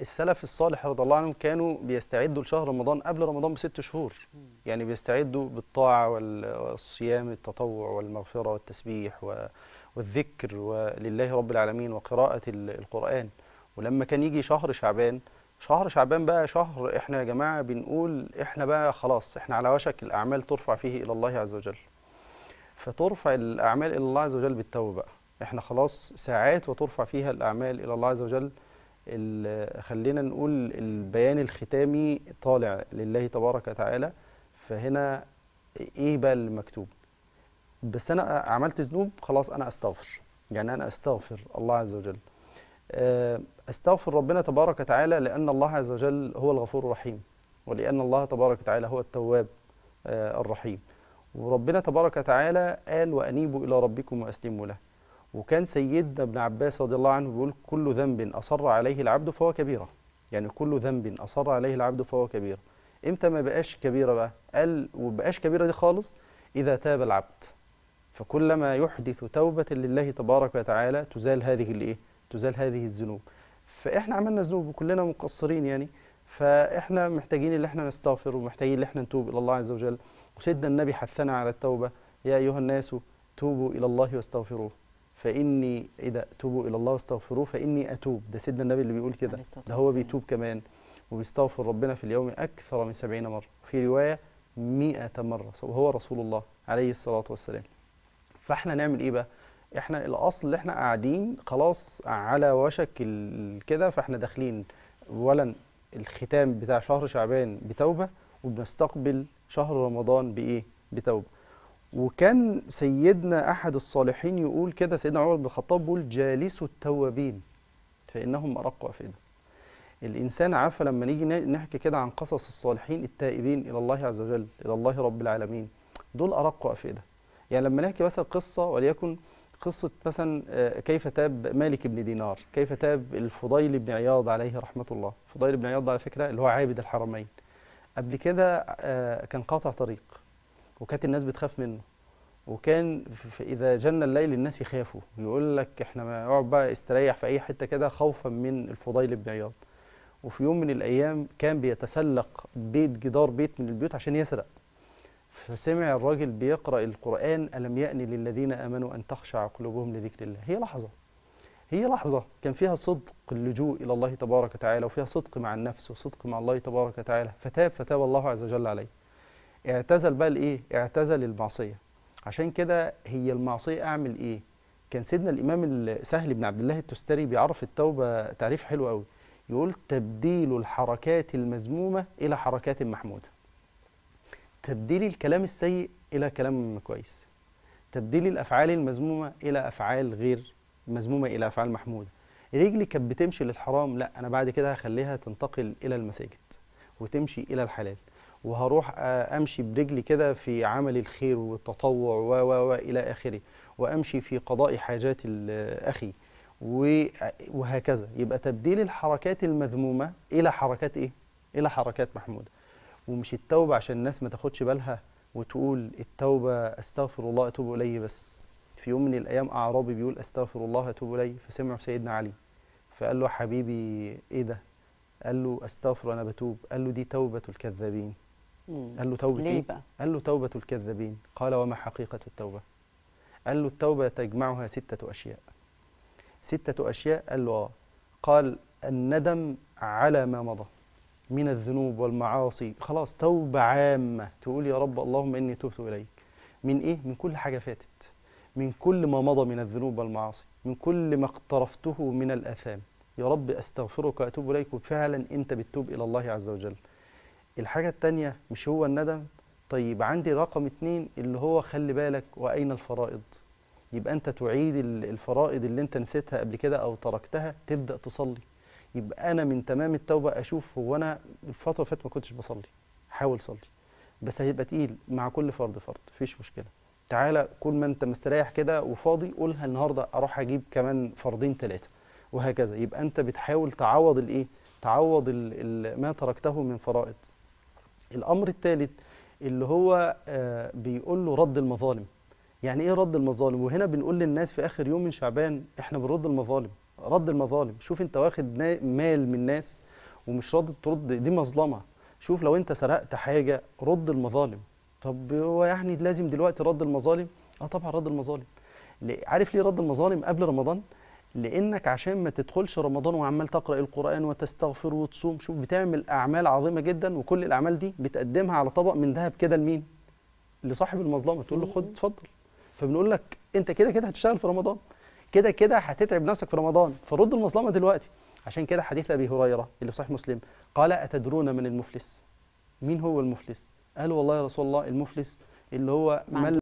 السلف الصالح رضي الله عنهم كانوا بيستعدوا لشهر رمضان قبل رمضان بست شهور يعني بيستعدوا بالطاعة والصيام التطوع والمغفرة والتسبيح والذكر ولله رب العالمين وقراءة القرآن ولما كان يجي شهر شعبان شهر شعبان بقى شهر احنا يا جماعة بنقول احنا بقى خلاص احنا على وشك الأعمال ترفع فيه إلى الله عز وجل فترفع الأعمال إلى الله عز وجل بالتوبة احنا خلاص ساعات وترفع فيها الأعمال إلى الله عز وجل خلينا نقول البيان الختامي طالع لله تبارك وتعالى فهنا ايه بقى المكتوب بس انا عملت ذنوب خلاص انا استغفر يعني انا استغفر الله عز وجل آه، استغفر ربنا تبارك وتعالى لان الله عز وجل هو الغفور الرحيم ولان الله تبارك وتعالى هو التواب آه، الرحيم وربنا تبارك وتعالى قال وانيبوا الى ربكم واسلموا له وكان سيدنا ابن عباس رضي الله عنه بيقول كل ذنب أصر عليه العبد فهو كبيرة يعني كل ذنب أصر عليه العبد فهو كبيرة إمتى ما بقاش كبيرة بقى قال وبقاش كبيرة دي خالص إذا تاب العبد فكلما يحدث توبة لله تبارك وتعالى تزال هذه الإيه تزال هذه الذنوب فإحنا عملنا ذنوب وكلنا مقصرين يعني فإحنا محتاجين اللي إحنا نستغفر ومحتاجين اللي إحنا نتوب إلى الله عز وجل وسيدنا النبي حثنا على التوبة يا أيها الناس توبوا إلى الله واستغفروه فاني اذا توبوا الى الله واستغفروه فاني اتوب ده سيدنا النبي اللي بيقول كده ده هو بيتوب كمان وبيستغفر ربنا في اليوم اكثر من 70 مره في روايه 100 مره وهو رسول الله عليه الصلاه والسلام فاحنا نعمل ايه بقى احنا الاصل اللي احنا قاعدين خلاص على وشك كده فاحنا داخلين اولا الختام بتاع شهر شعبان بتوبه وبنستقبل شهر رمضان بايه بتوبه وكان سيدنا احد الصالحين يقول كده سيدنا عمر بن الخطاب بيقول جالس التوابين فانهم ارق افئده الانسان عارفه لما نيجي نحكي كده عن قصص الصالحين التائبين الى الله عز وجل الى الله رب العالمين دول ارق افئده يعني لما نحكي مثلا قصه وليكن قصة مثلا آه، كيف تاب مالك بن دينار كيف تاب الفضيل بن عياض عليه رحمة الله الفضيل بن عياض على فكرة اللي هو عابد الحرمين قبل كده آه، كان قاطع طريق وكانت الناس بتخاف منه وكان اذا جن الليل الناس يخافوا يقول لك احنا اقعد بقى استريح في اي حته كده خوفا من الفضيل بن عياض وفي يوم من الايام كان بيتسلق بيت جدار بيت من البيوت عشان يسرق فسمع الراجل بيقرا القران الم يأن للذين امنوا ان تخشع قلوبهم لذكر الله هي لحظه هي لحظه كان فيها صدق اللجوء الى الله تبارك وتعالى وفيها صدق مع النفس وصدق مع الله تبارك وتعالى فتاب فتاب الله عز وجل عليه اعتزل بقى الايه اعتزل المعصيه عشان كده هي المعصيه اعمل ايه كان سيدنا الامام سهل بن عبد الله التستري بيعرف التوبه تعريف حلو قوي يقول تبديل الحركات المذمومه الى حركات محموده تبديل الكلام السيء الى كلام كويس تبديل الافعال المذمومه الى افعال غير مذمومه الى افعال محموده رجلي كانت بتمشي للحرام لا انا بعد كده هخليها تنتقل الى المساجد وتمشي الى الحلال وهروح امشي برجلي كده في عمل الخير والتطوع و و الى اخره وامشي في قضاء حاجات اخي وهكذا يبقى تبديل الحركات المذمومه الى حركات ايه الى حركات محموده ومش التوبه عشان الناس ما تاخدش بالها وتقول التوبه استغفر الله اتوب اليه بس في يوم من الايام اعرابي بيقول استغفر الله اتوب اليه فسمعه سيدنا علي فقال له حبيبي ايه ده قال له استغفر انا بتوب قال له دي توبه الكذابين قال له توبة ليه إيه؟ بقى؟ قال له توبة الكذابين قال وما حقيقة التوبة قال له التوبة تجمعها ستة أشياء ستة أشياء قال له آه قال الندم على ما مضى من الذنوب والمعاصي خلاص توبة عامة تقول يا رب اللهم إني تبت إليك من إيه؟ من كل حاجة فاتت من كل ما مضى من الذنوب والمعاصي من كل ما اقترفته من الأثام يا رب أستغفرك وأتوب إليك وفعلا أنت بتتوب إلى الله عز وجل الحاجة التانية مش هو الندم طيب عندي رقم اتنين اللي هو خلي بالك وأين الفرائض يبقى أنت تعيد الفرائض اللي أنت نسيتها قبل كده أو تركتها تبدأ تصلي يبقى أنا من تمام التوبة أشوف هو أنا الفترة اللي ما كنتش بصلي حاول صلي بس هيبقى تقيل مع كل فرد فرد مفيش مشكلة تعالى كل ما أنت مستريح كده وفاضي قولها النهاردة أروح أجيب كمان فرضين ثلاثة وهكذا يبقى أنت بتحاول تعوض الإيه؟ تعوض ما تركته من فرائض الامر الثالث اللي هو آه، بيقول له رد المظالم يعني ايه رد المظالم وهنا بنقول للناس في اخر يوم من شعبان احنا بنرد المظالم رد المظالم شوف انت واخد مال من الناس ومش راضي ترد دي مظلمه شوف لو انت سرقت حاجه رد المظالم طب هو يعني لازم دلوقتي رد المظالم اه طبعا رد المظالم عارف ليه رد المظالم قبل رمضان لانك عشان ما تدخلش رمضان وعمال تقرا القران وتستغفر وتصوم شوف بتعمل اعمال عظيمه جدا وكل الاعمال دي بتقدمها على طبق من ذهب كده لمين لصاحب المظلمه تقول له خد اتفضل فبنقول لك انت كده كده هتشتغل في رمضان كده كده هتتعب نفسك في رمضان فرد المظلمه دلوقتي عشان كده حديث ابي هريره اللي في صحيح مسلم قال اتدرون من المفلس مين هو المفلس قال والله يا رسول الله المفلس اللي هو من